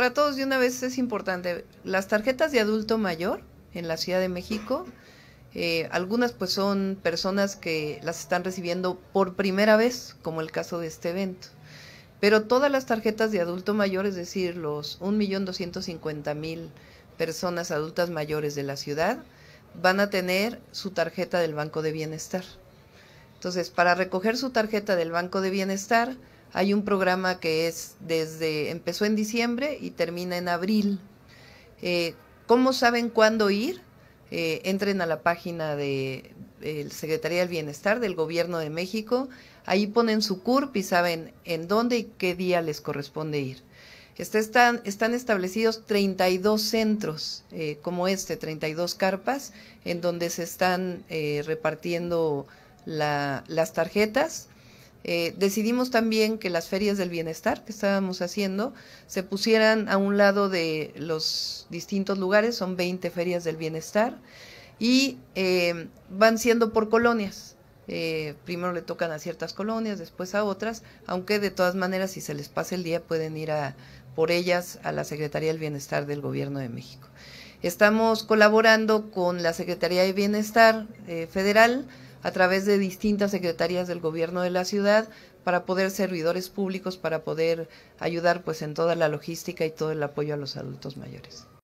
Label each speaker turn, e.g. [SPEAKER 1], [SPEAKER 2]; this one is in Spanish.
[SPEAKER 1] para todos de una vez es importante. Las tarjetas de adulto mayor en la Ciudad de México, eh, algunas pues son personas que las están recibiendo por primera vez, como el caso de este evento. Pero todas las tarjetas de adulto mayor, es decir, los 1.250.000 personas adultas mayores de la ciudad, van a tener su tarjeta del Banco de Bienestar. Entonces, para recoger su tarjeta del Banco de Bienestar, hay un programa que es desde, empezó en diciembre y termina en abril. Eh, ¿Cómo saben cuándo ir? Eh, entren a la página de, eh, Secretaría del Bienestar del Gobierno de México. Ahí ponen su CURP y saben en dónde y qué día les corresponde ir. están, están, establecidos 32 centros como este, 32 carpas, en donde se están repartiendo las tarjetas. Eh, decidimos también que las ferias del bienestar que estábamos haciendo se pusieran a un lado de los distintos lugares, son 20 ferias del bienestar, y eh, van siendo por colonias. Eh, primero le tocan a ciertas colonias, después a otras, aunque de todas maneras si se les pasa el día pueden ir a, por ellas a la Secretaría del Bienestar del Gobierno de México. Estamos colaborando con la Secretaría de Bienestar Federal, a través de distintas secretarías del gobierno de la ciudad para poder servidores públicos, para poder ayudar pues en toda la logística y todo el apoyo a los adultos mayores.